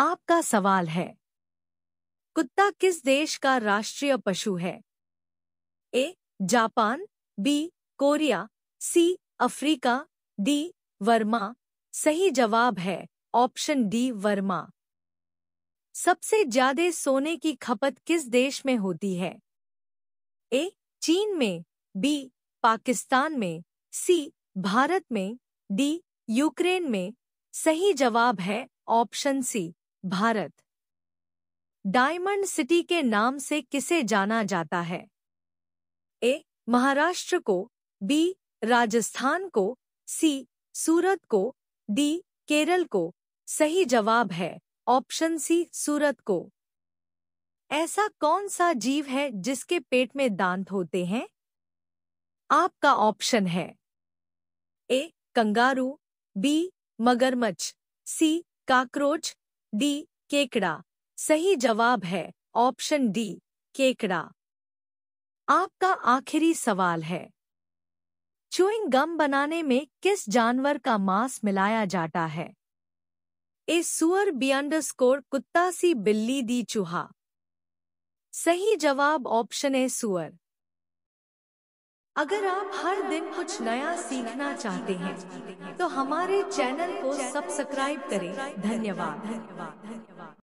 आपका सवाल है कुत्ता किस देश का राष्ट्रीय पशु है A Japan B Korea C Africa D Burma सही जवाब है ऑप्शन डी वर्मा सबसे ज्यादा सोने की खपत किस देश में होती है ए चीन में बी पाकिस्तान में सी भारत में डी यूक्रेन में सही जवाब है option C Bharat diamond city के नाम से किसे जाना जाता है ए महाराष्ट्र को बी राजस्थान को सी सूरत को डी केरल को सही जवाब है ऑप्शन सी सूरत को ऐसा कौन सा जीव है जिसके पेट में दांत होते हैं आपका ऑप्शन है ए कंगारू बी मगरमच्छ सी काकरोच डी केकड़ा सही जवाब है ऑप्शन डी केकड़ा आपका आखिरी सवाल है चुइंग गम बनाने में किस जानवर का मांस मिलाया जाता है ए सुअर बी अंडरस्कोर कुत्ता सी बिल्ली दी चूहा सही जवाब ऑप्शन ए सुअर अगर आप हर दिन कुछ नया सीखना चाहते हैं तो हमारे चैनल को सब्सक्राइब करें धन्यवाद धन्यवाद धन्यवाद